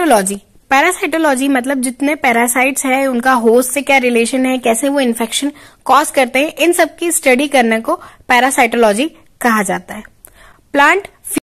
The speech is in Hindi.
पैरासाइटोलॉजी पैरासाइटोलॉजी मतलब जितने पैरासाइट्स हैं उनका होस्ट से क्या रिलेशन है कैसे वो इन्फेक्शन कॉज करते हैं इन सब की स्टडी करने को पैरासाइटोलॉजी कहा जाता है प्लांट